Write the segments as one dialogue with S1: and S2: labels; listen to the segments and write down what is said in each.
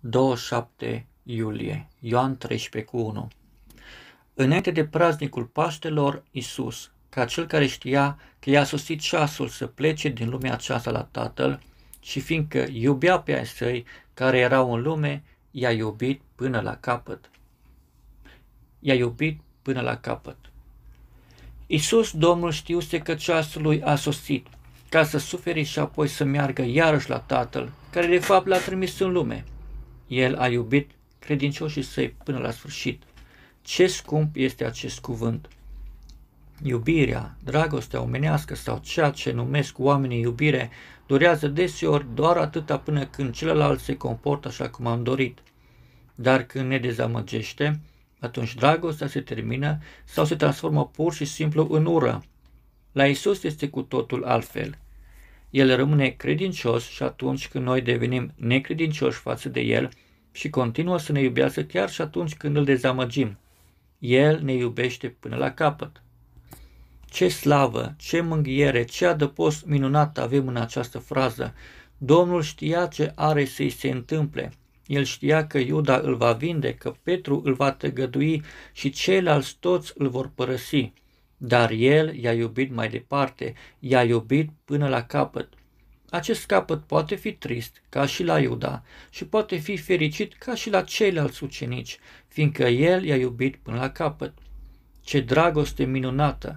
S1: 27 iulie, Ioan 13 cu 1 Înainte de praznicul Paștelor, Isus, ca cel care știa că i-a sosit ceasul să plece din lumea aceasta la Tatăl și fiindcă iubea pe ai săi care erau în lume, i-a iubit până la capăt. I-a iubit până la capăt. Isus, Domnul, știuse că ceasul lui a sosit, ca să suferi și apoi să meargă iarăși la Tatăl, care de fapt l-a trimis în lume – el a iubit credincioșii săi până la sfârșit. Ce scump este acest cuvânt! Iubirea, dragostea omenească sau ceea ce numesc oamenii iubire, durează deseori doar atâta până când celălalt se comportă așa cum am dorit. Dar când ne dezamăgește, atunci dragostea se termină sau se transformă pur și simplu în ură. La Isus este cu totul altfel – el rămâne credincios și atunci când noi devenim necredincioși față de El și continuă să ne iubească chiar și atunci când îl dezamăgim. El ne iubește până la capăt. Ce slavă, ce mânghiere, ce adăpost minunat avem în această frază. Domnul știa ce are să-i se întâmple. El știa că Iuda îl va vinde, că Petru îl va tăgădui și ceilalți toți îl vor părăsi. Dar el i-a iubit mai departe, i-a iubit până la capăt. Acest capăt poate fi trist, ca și la Iuda, și poate fi fericit ca și la ceilalți ucenici, fiindcă el i-a iubit până la capăt. Ce dragoste minunată!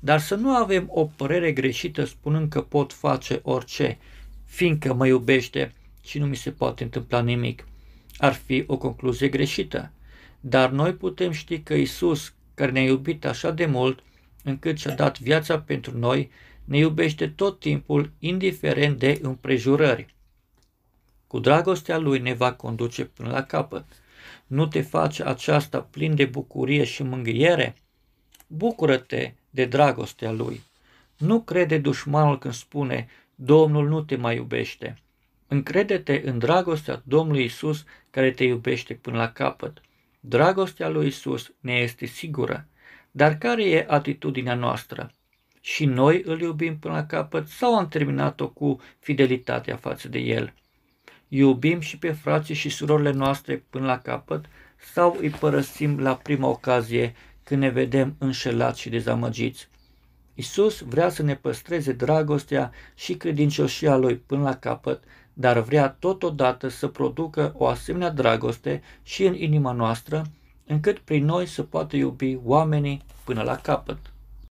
S1: Dar să nu avem o părere greșită spunând că pot face orice, fiindcă mă iubește și nu mi se poate întâmpla nimic. Ar fi o concluzie greșită. Dar noi putem ști că Isus, care ne-a iubit așa de mult, încât și-a dat viața pentru noi, ne iubește tot timpul, indiferent de împrejurări. Cu dragostea lui ne va conduce până la capăt. Nu te faci aceasta plin de bucurie și mângâiere? Bucură-te de dragostea lui. Nu crede dușmanul când spune, Domnul nu te mai iubește. Încrede-te în dragostea Domnului Isus care te iubește până la capăt. Dragostea lui Isus ne este sigură. Dar care e atitudinea noastră? Și noi îl iubim până la capăt sau am terminat-o cu fidelitatea față de el? Iubim și pe frații și surorile noastre până la capăt sau îi părăsim la prima ocazie când ne vedem înșelați și dezamăgiți? Isus vrea să ne păstreze dragostea și credincioșia Lui până la capăt, dar vrea totodată să producă o asemenea dragoste și în inima noastră, încât prin noi să poată iubi oamenii până la capăt.